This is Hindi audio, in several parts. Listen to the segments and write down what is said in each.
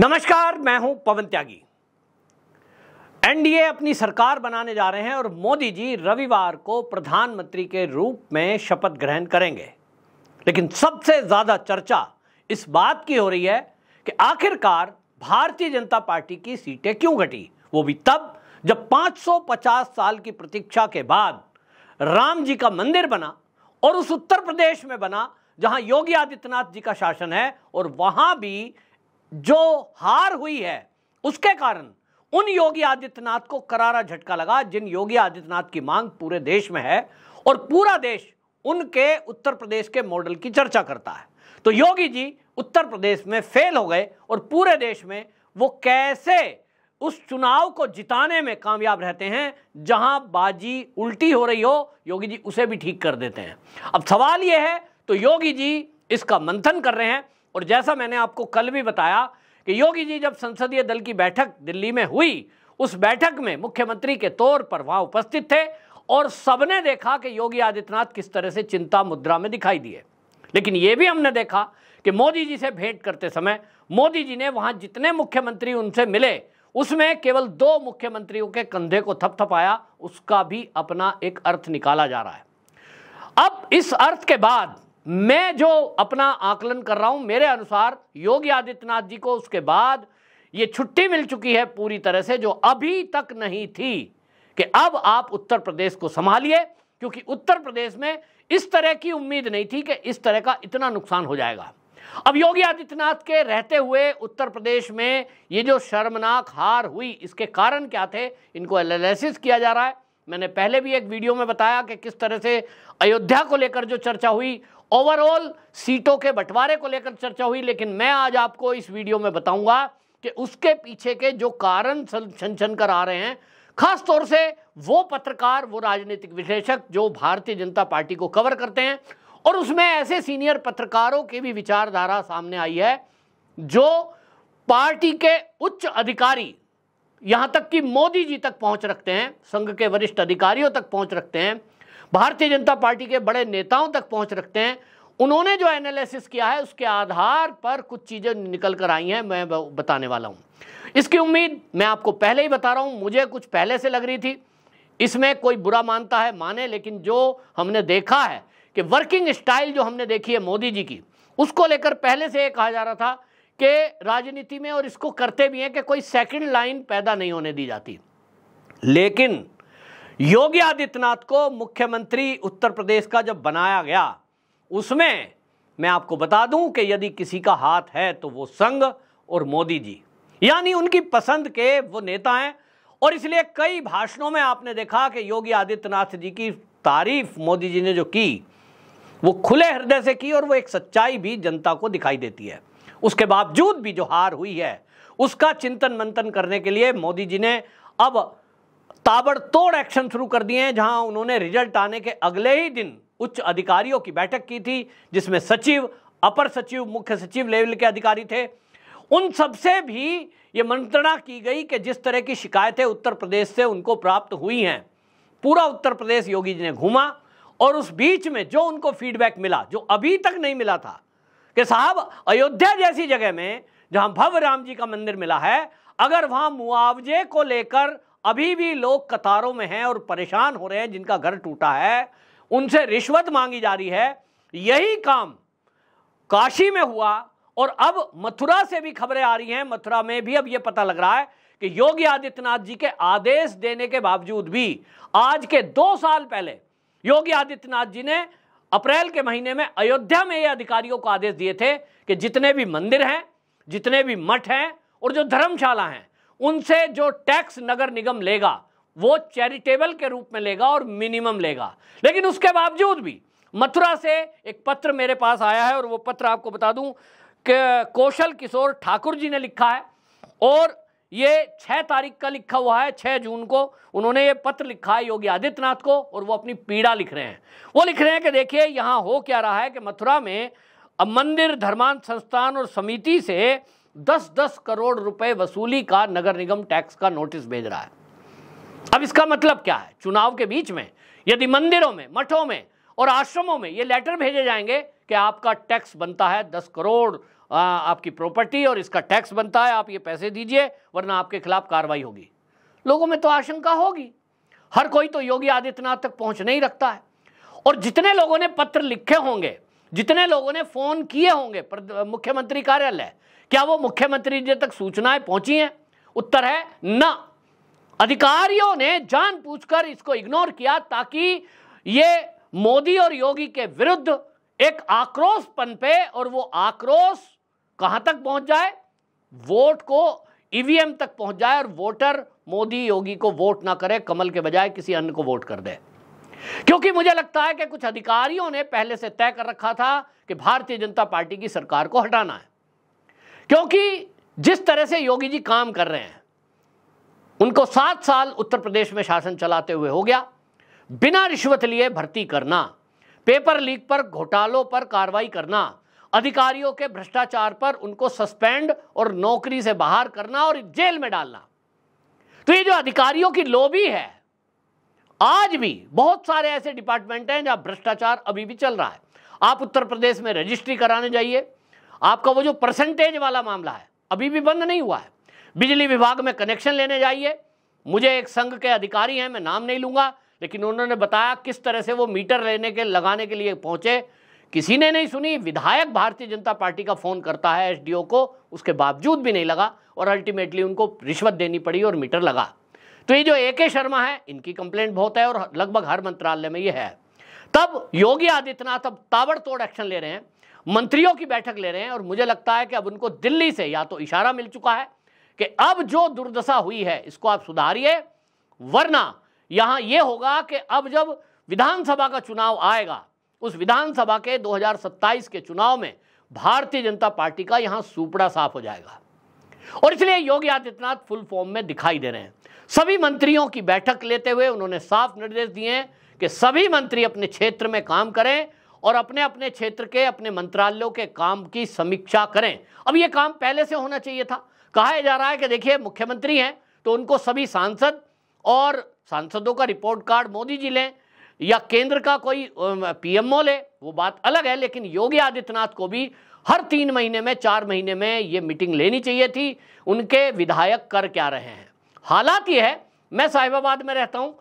नमस्कार मैं हूं पवन त्यागी एनडीए अपनी सरकार बनाने जा रहे हैं और मोदी जी रविवार को प्रधानमंत्री के रूप में शपथ ग्रहण करेंगे लेकिन सबसे ज्यादा चर्चा इस बात की हो रही है कि आखिरकार भारतीय जनता पार्टी की सीटें क्यों घटी वो भी तब जब 550 साल की प्रतीक्षा के बाद राम जी का मंदिर बना और उस उत्तर प्रदेश में बना जहां योगी आदित्यनाथ जी का शासन है और वहां भी जो हार हुई है उसके कारण उन योगी आदित्यनाथ को करारा झटका लगा जिन योगी आदित्यनाथ की मांग पूरे देश में है और पूरा देश उनके उत्तर प्रदेश के मॉडल की चर्चा करता है तो योगी जी उत्तर प्रदेश में फेल हो गए और पूरे देश में वो कैसे उस चुनाव को जिताने में कामयाब रहते हैं जहां बाजी उल्टी हो रही हो योगी जी उसे भी ठीक कर देते हैं अब सवाल यह है तो योगी जी इसका मंथन कर रहे हैं और जैसा मैंने आपको कल भी बताया कि योगी जी जब संसदीय दल की बैठक दिल्ली में हुई उस बैठक में मुख्यमंत्री के तौर पर वहां उपस्थित थे और सबने देखा कि योगी आदित्यनाथ किस तरह से चिंता मुद्रा में दिखाई दिए लेकिन यह भी हमने देखा कि मोदी जी से भेंट करते समय मोदी जी ने वहां जितने मुख्यमंत्री उनसे मिले उसमें केवल दो मुख्यमंत्रियों के कंधे को थपथपाया उसका भी अपना एक अर्थ निकाला जा रहा है अब इस अर्थ के बाद मैं जो अपना आकलन कर रहा हूं मेरे अनुसार योगी आदित्यनाथ जी को उसके बाद ये छुट्टी मिल चुकी है पूरी तरह से जो अभी तक नहीं थी कि अब आप उत्तर प्रदेश को संभालिए क्योंकि उत्तर प्रदेश में इस तरह की उम्मीद नहीं थी कि इस तरह का इतना नुकसान हो जाएगा अब योगी आदित्यनाथ के रहते हुए उत्तर प्रदेश में ये जो शर्मनाक हार हुई इसके कारण क्या थे इनको एनालिसिस किया जा रहा है मैंने पहले भी एक वीडियो में बताया कि किस तरह से अयोध्या को लेकर जो चर्चा हुई ओवरऑल सीटों के बंटवारे को लेकर चर्चा हुई लेकिन मैं आज आपको इस वीडियो में बताऊंगा कि उसके पीछे के जो कारण छन छन कर आ रहे हैं खास तौर से वो पत्रकार वो राजनीतिक विश्लेषक जो भारतीय जनता पार्टी को कवर करते हैं और उसमें ऐसे सीनियर पत्रकारों की भी विचारधारा सामने आई है जो पार्टी के उच्च अधिकारी यहां तक कि मोदी जी तक पहुंच रखते हैं संघ के वरिष्ठ अधिकारियों तक पहुंच रखते हैं भारतीय जनता पार्टी के बड़े नेताओं तक पहुंच रखते हैं उन्होंने जो एनालिसिस किया है उसके आधार पर कुछ चीज़ें निकल कर आई हैं मैं बताने वाला हूँ इसकी उम्मीद मैं आपको पहले ही बता रहा हूँ मुझे कुछ पहले से लग रही थी इसमें कोई बुरा मानता है माने लेकिन जो हमने देखा है कि वर्किंग स्टाइल जो हमने देखी है मोदी जी की उसको लेकर पहले से ये कहा जा रहा था कि राजनीति में और इसको करते भी हैं कि कोई सेकंड लाइन पैदा नहीं होने दी जाती लेकिन योगी आदित्यनाथ को मुख्यमंत्री उत्तर प्रदेश का जब बनाया गया उसमें मैं आपको बता दूं कि यदि किसी का हाथ है तो वो संघ और मोदी जी यानी उनकी पसंद के वो नेता हैं और इसलिए कई भाषणों में आपने देखा कि योगी आदित्यनाथ जी की तारीफ मोदी जी ने जो की वो खुले हृदय से की और वो एक सच्चाई भी जनता को दिखाई देती है उसके बावजूद भी जो हार हुई है उसका चिंतन मंथन करने के लिए मोदी जी ने अब ताबड़तोड़ एक्शन शुरू कर दिए हैं जहां उन्होंने रिजल्ट आने के अगले ही दिन उच्च अधिकारियों की बैठक की थी जिसमें सचिव अपर सचिव मुख्य सचिव लेवल के अधिकारी थे उन सबसे भी ये मंत्रणा की गई कि जिस तरह की शिकायतें उत्तर प्रदेश से उनको प्राप्त हुई हैं पूरा उत्तर प्रदेश योगी जी ने घूमा और उस बीच में जो उनको फीडबैक मिला जो अभी तक नहीं मिला था कि साहब अयोध्या जैसी जगह में जहां भव्य राम जी का मंदिर मिला है अगर वहां मुआवजे को लेकर अभी भी लोग कतारों में हैं और परेशान हो रहे हैं जिनका घर टूटा है उनसे रिश्वत मांगी जा रही है यही काम काशी में हुआ और अब मथुरा से भी खबरें आ रही हैं मथुरा में भी अब यह पता लग रहा है कि योगी आदित्यनाथ जी के आदेश देने के बावजूद भी आज के दो साल पहले योगी आदित्यनाथ जी ने अप्रैल के महीने में अयोध्या में ये अधिकारियों को आदेश दिए थे कि जितने भी मंदिर हैं जितने भी मठ हैं और जो धर्मशाला हैं उनसे जो टैक्स नगर निगम लेगा वो चैरिटेबल के रूप में लेगा और मिनिमम लेगा लेकिन उसके बावजूद भी मथुरा से एक पत्र मेरे पास आया है और वो पत्र आपको बता दूं कि कौशल किशोर ठाकुर जी ने लिखा है और ये छः तारीख का लिखा हुआ है छः जून को उन्होंने ये पत्र लिखा है योगी आदित्यनाथ को और वो अपनी पीड़ा लिख रहे हैं वो लिख रहे हैं कि देखिए यहाँ हो क्या रहा है कि मथुरा में अब मंदिर धर्मांत संस्थान और समिति से दस दस करोड़ रुपए वसूली का नगर निगम टैक्स का नोटिस भेज रहा है अब इसका मतलब क्या है चुनाव के बीच में यदि मंदिरों में मठों में और आश्रमों में ये लेटर भेजे जाएंगे कि आपका टैक्स बनता है दस करोड़ आ, आपकी प्रॉपर्टी और इसका टैक्स बनता है आप ये पैसे दीजिए वरना आपके खिलाफ कार्रवाई होगी लोगों में तो आशंका होगी हर कोई तो योगी आदित्यनाथ तक पहुंच नहीं रखता है और जितने लोगों ने पत्र लिखे होंगे जितने लोगों ने फोन किए होंगे मुख्यमंत्री कार्यालय क्या वो मुख्यमंत्री जी तक सूचनाएं पहुंची हैं उत्तर है न अधिकारियों ने जानबूझकर इसको इग्नोर किया ताकि ये मोदी और योगी के विरुद्ध एक आक्रोश पनपे और वो आक्रोश कहां तक पहुंच जाए वोट को ईवीएम e तक पहुंच जाए और वोटर मोदी योगी को वोट ना करे कमल के बजाय किसी अन्य को वोट कर दे क्योंकि मुझे लगता है कि कुछ अधिकारियों ने पहले से तय कर रखा था कि भारतीय जनता पार्टी की सरकार को हटाना है क्योंकि जिस तरह से योगी जी काम कर रहे हैं उनको सात साल उत्तर प्रदेश में शासन चलाते हुए हो गया बिना रिश्वत लिए भर्ती करना पेपर लीक पर घोटालों पर कार्रवाई करना अधिकारियों के भ्रष्टाचार पर उनको सस्पेंड और नौकरी से बाहर करना और जेल में डालना तो ये जो अधिकारियों की लोबी है आज भी बहुत सारे ऐसे डिपार्टमेंट हैं जहां भ्रष्टाचार अभी भी चल रहा है आप उत्तर प्रदेश में रजिस्ट्री कराने जाइए आपका वो जो परसेंटेज वाला मामला है अभी भी बंद नहीं हुआ है बिजली विभाग में कनेक्शन लेने जाइए मुझे एक संघ के अधिकारी हैं मैं नाम नहीं लूंगा लेकिन उन्होंने बताया किस तरह से वो मीटर लेने के लगाने के लिए पहुंचे किसी ने नहीं सुनी विधायक भारतीय जनता पार्टी का फ़ोन करता है एसडीओ को उसके बावजूद भी नहीं लगा और अल्टीमेटली उनको रिश्वत देनी पड़ी और मीटर लगा तो ये जो ए के शर्मा है इनकी कंप्लेंट बहुत है और लगभग हर मंत्रालय में ये है तब योगी आदित्यनाथ अब ताबड़तोड़ एक्शन ले रहे हैं मंत्रियों की बैठक ले रहे हैं और मुझे लगता है कि अब उनको दिल्ली से या तो इशारा मिल चुका है कि अब जो दुर्दशा हुई है इसको आप सुधारिए वरना यहां यह होगा कि अब जब विधानसभा का चुनाव आएगा उस विधानसभा के 2027 के चुनाव में भारतीय जनता पार्टी का यहां सुपड़ा साफ हो जाएगा और इसलिए योगी आदित्यनाथ फुल फॉर्म में दिखाई दे रहे हैं सभी मंत्रियों की बैठक लेते हुए उन्होंने साफ निर्देश दिए हैं कि सभी मंत्री अपने क्षेत्र में काम करें और अपने अपने क्षेत्र के अपने मंत्रालयों के काम की समीक्षा करें अब ये काम पहले से होना चाहिए था कहा जा रहा है कि देखिए मुख्यमंत्री हैं तो उनको सभी सांसद और सांसदों का रिपोर्ट कार्ड मोदी जी लें या केंद्र का कोई पीएमओ ले वो बात अलग है लेकिन योगी आदित्यनाथ को भी हर तीन महीने में चार महीने में ये मीटिंग लेनी चाहिए थी उनके विधायक कर क्या रहे हैं हालात ये है मैं साहिबाबाद में रहता हूँ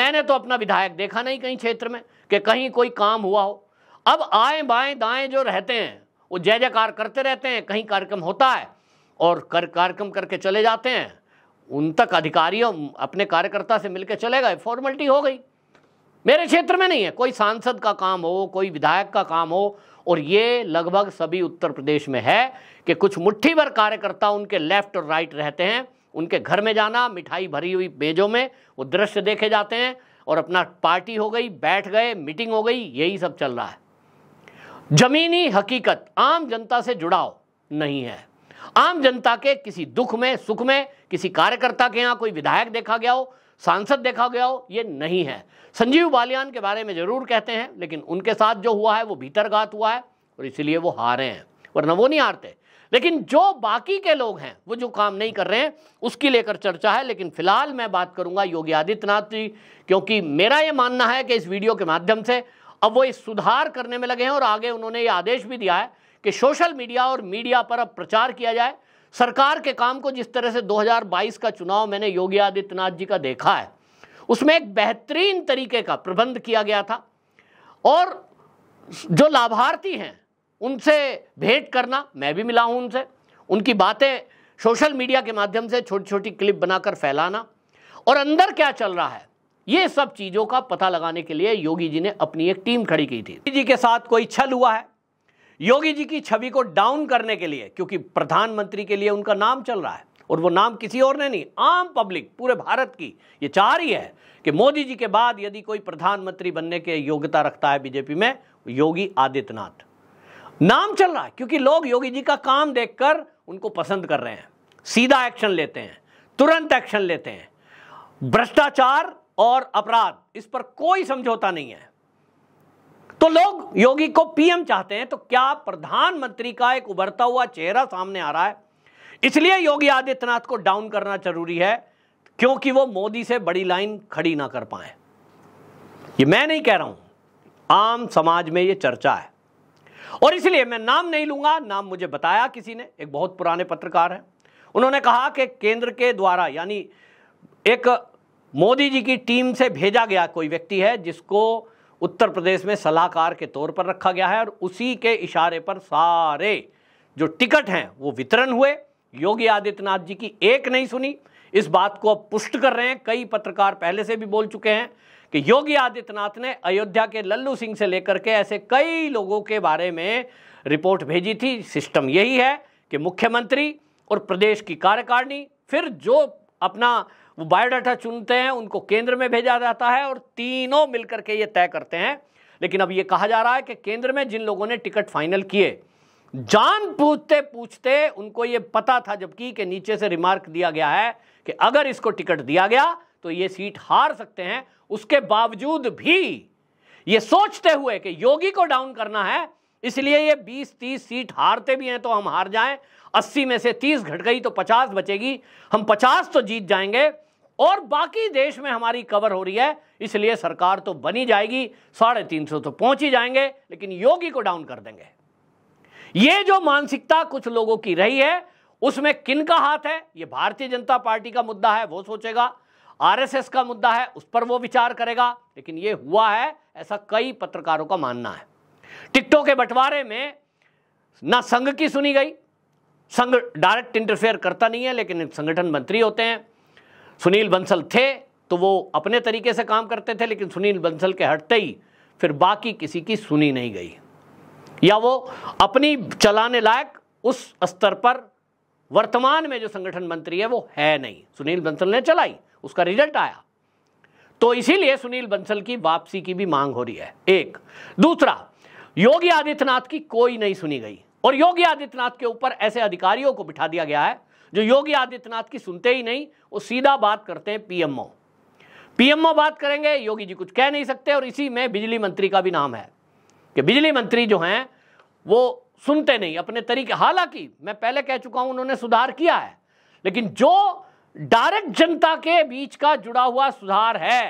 मैंने तो अपना विधायक देखा नहीं कहीं क्षेत्र में कि कहीं कोई काम हुआ हो अब आए बाएं दाएं जो रहते हैं वो जय जयकार करते रहते हैं कहीं कार्यक्रम होता है और कर कार्यक्रम करके चले जाते हैं उन तक अधिकारियों अपने कार्यकर्ता से मिलकर चले गए फॉर्मेलिटी हो गई मेरे क्षेत्र में नहीं है कोई सांसद का काम हो कोई विधायक का काम हो और ये लगभग सभी उत्तर प्रदेश में है कि कुछ मुट्ठी भर कार्यकर्ता उनके लेफ्ट और राइट रहते हैं उनके घर में जाना मिठाई भरी हुई बेजों में वो दृश्य देखे जाते हैं और अपना पार्टी हो गई बैठ गए मीटिंग हो गई यही सब चल रहा है जमीनी हकीकत आम जनता से जुड़ाव नहीं है आम जनता के किसी दुख में सुख में किसी कार्यकर्ता के यहां कोई विधायक देखा गया हो सांसद देखा गया हो ये नहीं है संजीव बालियान के बारे में जरूर कहते हैं लेकिन उनके साथ जो हुआ है वो भीतरघात हुआ है और इसीलिए वो हारे हैं वरना वो नहीं हारते लेकिन जो बाकी के लोग हैं वो जो काम नहीं कर रहे हैं उसकी लेकर चर्चा है लेकिन फिलहाल मैं बात करूंगा योगी आदित्यनाथ जी क्योंकि मेरा ये मानना है कि इस वीडियो के माध्यम से अब वो इस सुधार करने में लगे हैं और आगे उन्होंने ये आदेश भी दिया है कि सोशल मीडिया और मीडिया पर अब प्रचार किया जाए सरकार के काम को जिस तरह से 2022 का चुनाव मैंने योगी आदित्यनाथ जी का देखा है उसमें एक बेहतरीन तरीके का प्रबंध किया गया था और जो लाभार्थी हैं उनसे भेंट करना मैं भी मिला हूं उनसे उनकी बातें सोशल मीडिया के माध्यम से छोटी छोटी क्लिप बनाकर फैलाना और अंदर क्या चल रहा है ये सब चीजों का पता लगाने के लिए योगी जी ने अपनी एक टीम खड़ी की थी जी के साथ कोई छल हुआ है योगी जी की छवि को डाउन करने के लिए क्योंकि प्रधानमंत्री के लिए उनका नाम चल रहा है और वो नाम किसी और ने नहीं आम पब्लिक पूरे भारत की ये चाह रही है कि मोदी जी के बाद यदि कोई प्रधानमंत्री बनने के योग्यता रखता है बीजेपी में योगी आदित्यनाथ नाम चल रहा है क्योंकि लोग योगी जी का काम देखकर उनको पसंद कर रहे हैं सीधा एक्शन लेते हैं तुरंत एक्शन लेते हैं भ्रष्टाचार और अपराध इस पर कोई समझौता नहीं है तो लोग योगी को पीएम चाहते हैं तो क्या प्रधानमंत्री का एक उभरता हुआ चेहरा सामने आ रहा है इसलिए योगी आदित्यनाथ को डाउन करना जरूरी है क्योंकि वो मोदी से बड़ी लाइन खड़ी ना कर पाए ये मैं नहीं कह रहा हूं आम समाज में ये चर्चा है और इसलिए मैं नाम नहीं लूंगा नाम मुझे बताया किसी ने एक बहुत पुराने पत्रकार हैं उन्होंने कहा कि केंद्र के द्वारा यानी एक मोदी जी की टीम से भेजा गया कोई व्यक्ति है जिसको उत्तर प्रदेश में सलाहकार के तौर पर रखा गया है और उसी के इशारे पर सारे जो टिकट हैं वो वितरण हुए योगी आदित्यनाथ जी की एक नहीं सुनी इस बात को अब पुष्ट कर रहे हैं कई पत्रकार पहले से भी बोल चुके हैं कि योगी आदित्यनाथ ने अयोध्या के लल्लू सिंह से लेकर के ऐसे कई लोगों के बारे में रिपोर्ट भेजी थी सिस्टम यही है कि मुख्यमंत्री और प्रदेश की कार्यकारिणी फिर जो अपना वो बायोडाटा चुनते हैं उनको केंद्र में भेजा जाता है और तीनों मिलकर के ये तय करते हैं लेकिन अब ये कहा जा रहा है कि केंद्र में जिन लोगों ने टिकट फाइनल किए जान पूछते पूछते उनको ये पता था जबकि कि नीचे से रिमार्क दिया गया है कि अगर इसको टिकट दिया गया तो ये सीट हार सकते हैं उसके बावजूद भी ये सोचते हुए कि योगी को डाउन करना है इसलिए ये 20-30 सीट हारते भी हैं तो हम हार जाएं 80 में से 30 घट गई तो 50 बचेगी हम 50 तो जीत जाएंगे और बाकी देश में हमारी कवर हो रही है इसलिए सरकार तो बनी जाएगी साढ़े तीन सौ तो पहुंच ही जाएंगे लेकिन योगी को डाउन कर देंगे ये जो मानसिकता कुछ लोगों की रही है उसमें किन का हाथ है ये भारतीय जनता पार्टी का मुद्दा है वो सोचेगा आरएसएस का मुद्दा है उस पर वो विचार करेगा लेकिन ये हुआ है ऐसा कई पत्रकारों का मानना है टिकटों के बंटवारे में ना संघ की सुनी गई संघ डायरेक्ट इंटरफेयर करता नहीं है लेकिन संगठन मंत्री होते हैं सुनील बंसल थे तो वो अपने तरीके से काम करते थे लेकिन सुनील बंसल के हटते ही फिर बाकी किसी की सुनी नहीं गई या वो अपनी चलाने लायक उस स्तर पर वर्तमान में जो संगठन मंत्री है वो है नहीं सुनील बंसल ने चलाई उसका रिजल्ट आया तो इसीलिए सुनील बंसल की वापसी की भी मांग हो रही है एक दूसरा योगी आदित्यनाथ की कोई नहीं सुनी गई और योगी आदित्यनाथ के ऊपर ऐसे अधिकारियों को बिठा दिया गया है जो योगी आदित्यनाथ की सुनते ही नहीं वो सीधा बात करते हैं पीएमओ पीएमओ बात करेंगे योगी जी कुछ कह नहीं सकते और इसी में बिजली मंत्री का भी नाम है कि बिजली मंत्री जो हैं वो सुनते नहीं अपने तरीके हालांकि मैं पहले कह चुका हूं उन्होंने सुधार किया है लेकिन जो डायरेक्ट जनता के बीच का जुड़ा हुआ सुधार है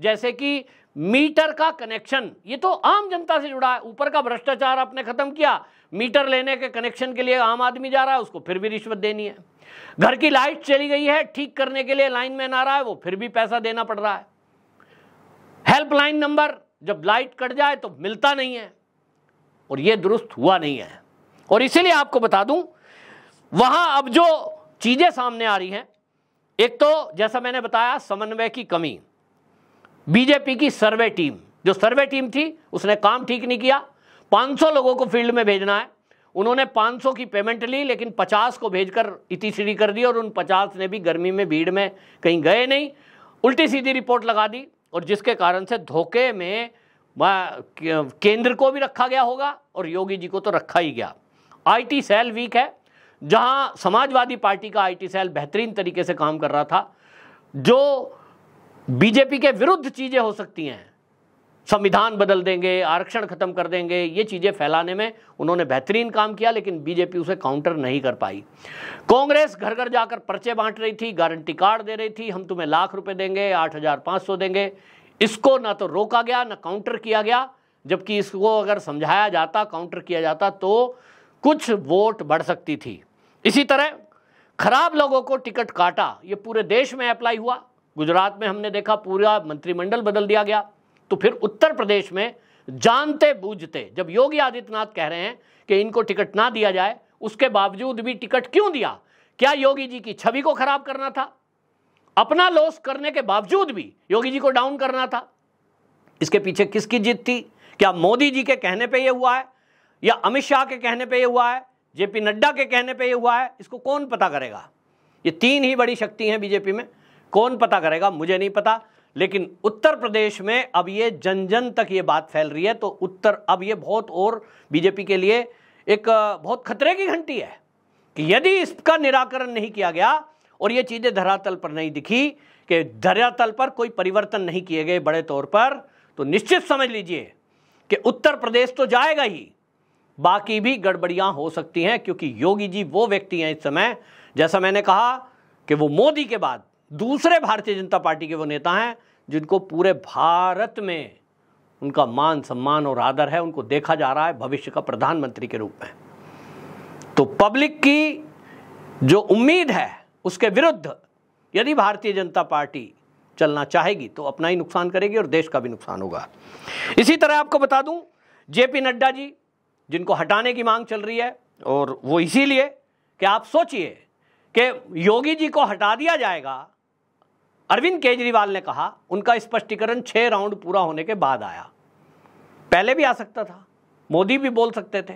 जैसे कि मीटर का कनेक्शन ये तो आम जनता से जुड़ा है ऊपर का भ्रष्टाचार आपने खत्म किया मीटर लेने के कनेक्शन के लिए आम आदमी जा रहा है उसको फिर भी रिश्वत देनी है घर की लाइट चली गई है ठीक करने के लिए लाइन में आ रहा है वो फिर भी पैसा देना पड़ रहा है हेल्पलाइन नंबर जब लाइट कट जाए तो मिलता नहीं है और ये दुरुस्त हुआ नहीं है और इसीलिए आपको बता दूं वहां अब जो चीजें सामने आ रही हैं एक तो जैसा मैंने बताया समन्वय की कमी बीजेपी की सर्वे टीम जो सर्वे टीम थी उसने काम ठीक नहीं किया 500 लोगों को फील्ड में भेजना है उन्होंने 500 की पेमेंट ली लेकिन 50 को भेजकर इतिश्री कर दी और उन 50 ने भी गर्मी में भीड़ में कहीं गए नहीं उल्टी सीधी रिपोर्ट लगा दी और जिसके कारण से धोखे में केंद्र को भी रखा गया होगा और योगी जी को तो रखा ही गया आई सेल वीक है जहाँ समाजवादी पार्टी का आई सेल बेहतरीन तरीके से काम कर रहा था जो बीजेपी के विरुद्ध चीजें हो सकती हैं संविधान बदल देंगे आरक्षण खत्म कर देंगे ये चीज़ें फैलाने में उन्होंने बेहतरीन काम किया लेकिन बीजेपी उसे काउंटर नहीं कर पाई कांग्रेस घर घर जाकर पर्चे बांट रही थी गारंटी कार्ड दे रही थी हम तुम्हें लाख रुपए देंगे आठ हज़ार पांच सौ देंगे इसको ना तो रोका गया ना काउंटर किया गया जबकि इसको अगर समझाया जाता काउंटर किया जाता तो कुछ वोट बढ़ सकती थी इसी तरह खराब लोगों को टिकट काटा ये पूरे देश में अप्लाई हुआ गुजरात में हमने देखा पूरा मंत्रिमंडल बदल दिया गया तो फिर उत्तर प्रदेश में जानते बूझते जब योगी आदित्यनाथ कह रहे हैं कि इनको टिकट ना दिया जाए उसके बावजूद भी टिकट क्यों दिया क्या योगी जी की छवि को खराब करना था अपना लॉस करने के बावजूद भी योगी जी को डाउन करना था इसके पीछे किसकी जीत थी क्या मोदी जी के कहने पे ये हुआ है या अमित शाह के कहने पे ये हुआ है जेपी नड्डा के कहने पे ये हुआ है इसको कौन पता करेगा ये तीन ही बड़ी शक्ति हैं बीजेपी में कौन पता करेगा मुझे नहीं पता लेकिन उत्तर प्रदेश में अब ये जन जन तक ये बात फैल रही है तो उत्तर अब ये बहुत और बीजेपी के लिए एक बहुत खतरे की घंटी है कि यदि इसका निराकरण नहीं किया गया और ये चीज़ें धरातल पर नहीं दिखी कि धरातल पर कोई परिवर्तन नहीं किए गए बड़े तौर पर तो निश्चित समझ लीजिए कि उत्तर प्रदेश तो जाएगा ही बाकी भी गड़बड़ियां हो सकती हैं क्योंकि योगी जी वो व्यक्ति हैं इस समय जैसा मैंने कहा कि वो मोदी के बाद दूसरे भारतीय जनता पार्टी के वो नेता हैं जिनको पूरे भारत में उनका मान सम्मान और आदर है उनको देखा जा रहा है भविष्य का प्रधानमंत्री के रूप में तो पब्लिक की जो उम्मीद है उसके विरुद्ध यदि भारतीय जनता पार्टी चलना चाहेगी तो अपना ही नुकसान करेगी और देश का भी नुकसान होगा इसी तरह आपको बता दूं जेपी नड्डा जी जिनको हटाने की मांग चल रही है और वो इसीलिए कि आप सोचिए कि योगी जी को हटा दिया जाएगा अरविंद केजरीवाल ने कहा उनका स्पष्टीकरण छह राउंड पूरा होने के बाद आया पहले भी आ सकता था मोदी भी बोल सकते थे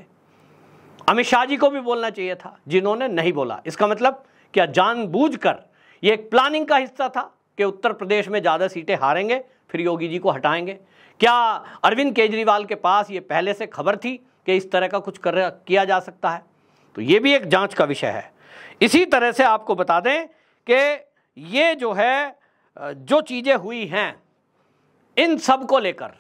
अमित शाह जी को भी बोलना चाहिए था जिन्होंने नहीं बोला इसका मतलब क्या जानबूझकर यह एक प्लानिंग का हिस्सा था कि उत्तर प्रदेश में ज़्यादा सीटें हारेंगे फिर योगी जी को हटाएंगे क्या अरविंद केजरीवाल के पास ये पहले से खबर थी कि इस तरह का कुछ कर किया जा सकता है तो ये भी एक जांच का विषय है इसी तरह से आपको बता दें कि ये जो है जो चीज़ें हुई हैं इन सब को लेकर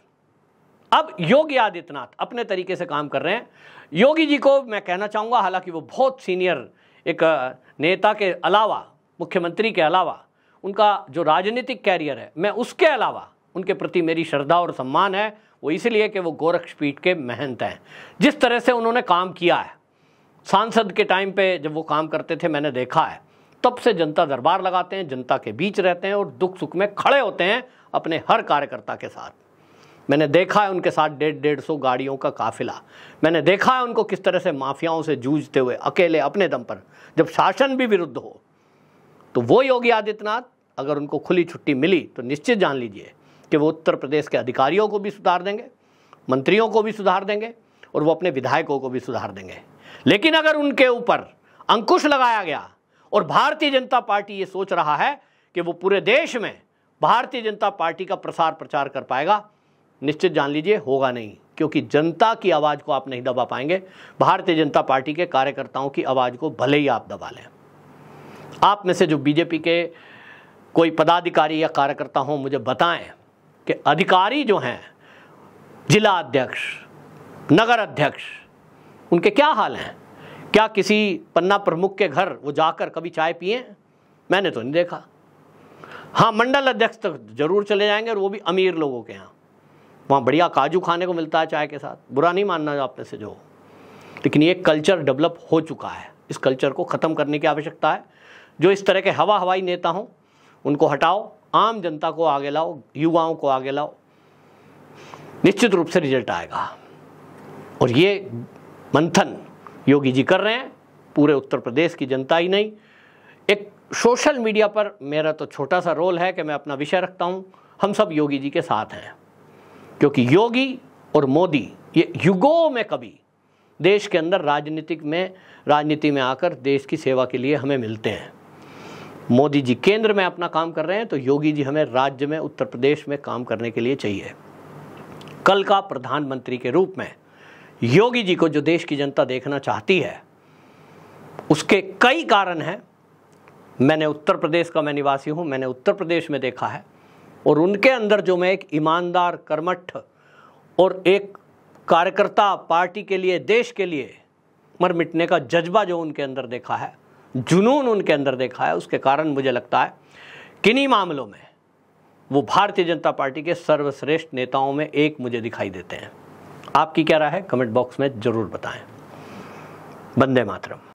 अब योगी आदित्यनाथ अपने तरीके से काम कर रहे हैं योगी जी को मैं कहना चाहूँगा हालांकि वो बहुत सीनियर एक नेता के अलावा मुख्यमंत्री के अलावा उनका जो राजनीतिक कैरियर है मैं उसके अलावा उनके प्रति मेरी श्रद्धा और सम्मान है वो इसलिए कि वो गोरक्षपीठ के महंत हैं जिस तरह से उन्होंने काम किया है सांसद के टाइम पे जब वो काम करते थे मैंने देखा है तब से जनता दरबार लगाते हैं जनता के बीच रहते हैं और दुख सुख में खड़े होते हैं अपने हर कार्यकर्ता के साथ मैंने देखा है उनके साथ डेढ़ डेढ़ सौ गाड़ियों का काफिला मैंने देखा है उनको किस तरह से माफियाओं से जूझते हुए अकेले अपने दम पर जब शासन भी विरुद्ध हो तो वो योगी आदित्यनाथ अगर उनको खुली छुट्टी मिली तो निश्चित जान लीजिए कि वो उत्तर प्रदेश के अधिकारियों को भी सुधार देंगे मंत्रियों को भी सुधार देंगे और वो अपने विधायकों को भी सुधार देंगे लेकिन अगर उनके ऊपर अंकुश लगाया गया और भारतीय जनता पार्टी ये सोच रहा है कि वो पूरे देश में भारतीय जनता पार्टी का प्रसार प्रचार कर पाएगा निश्चित जान लीजिए होगा नहीं क्योंकि जनता की आवाज़ को आप नहीं दबा पाएंगे भारतीय जनता पार्टी के कार्यकर्ताओं की आवाज़ को भले ही आप दबा लें आप में से जो बीजेपी के कोई पदाधिकारी या कार्यकर्ता हो मुझे बताएं कि अधिकारी जो हैं जिला अध्यक्ष नगर अध्यक्ष उनके क्या हाल हैं क्या किसी पन्ना प्रमुख के घर वो जाकर कभी चाय पिए मैंने तो नहीं देखा हाँ मंडल अध्यक्ष तक तो जरूर चले जाएंगे और वो भी अमीर लोगों के यहाँ वहाँ बढ़िया काजू खाने को मिलता है चाय के साथ बुरा नहीं मानना आपने से जो लेकिन ये कल्चर डेवलप हो चुका है इस कल्चर को ख़त्म करने की आवश्यकता है जो इस तरह के हवा हवाई नेता हों उनको हटाओ आम जनता को आगे लाओ युवाओं को आगे लाओ निश्चित रूप से रिजल्ट आएगा और ये मंथन योगी जी कर रहे हैं पूरे उत्तर प्रदेश की जनता ही नहीं एक सोशल मीडिया पर मेरा तो छोटा सा रोल है कि मैं अपना विषय रखता हूँ हम सब योगी जी के साथ हैं क्योंकि योगी और मोदी ये युगों में कभी देश के अंदर राजनीतिक में राजनीति में आकर देश की सेवा के लिए हमें मिलते हैं मोदी जी केंद्र में अपना काम कर रहे हैं तो योगी जी हमें राज्य में उत्तर प्रदेश में काम करने के लिए चाहिए कल का प्रधानमंत्री के रूप में योगी जी को जो देश की जनता देखना चाहती है उसके कई कारण हैं मैंने उत्तर प्रदेश का मैं निवासी हूँ मैंने उत्तर प्रदेश में देखा है और उनके अंदर जो मैं एक ईमानदार कर्मठ और एक कार्यकर्ता पार्टी के लिए देश के लिए मर मिटने का जज्बा जो उनके अंदर देखा है जुनून उनके अंदर देखा है उसके कारण मुझे लगता है किन्हीं मामलों में वो भारतीय जनता पार्टी के सर्वश्रेष्ठ नेताओं में एक मुझे दिखाई देते हैं आपकी क्या राय है कमेंट बॉक्स में ज़रूर बताएं बंदे मातरम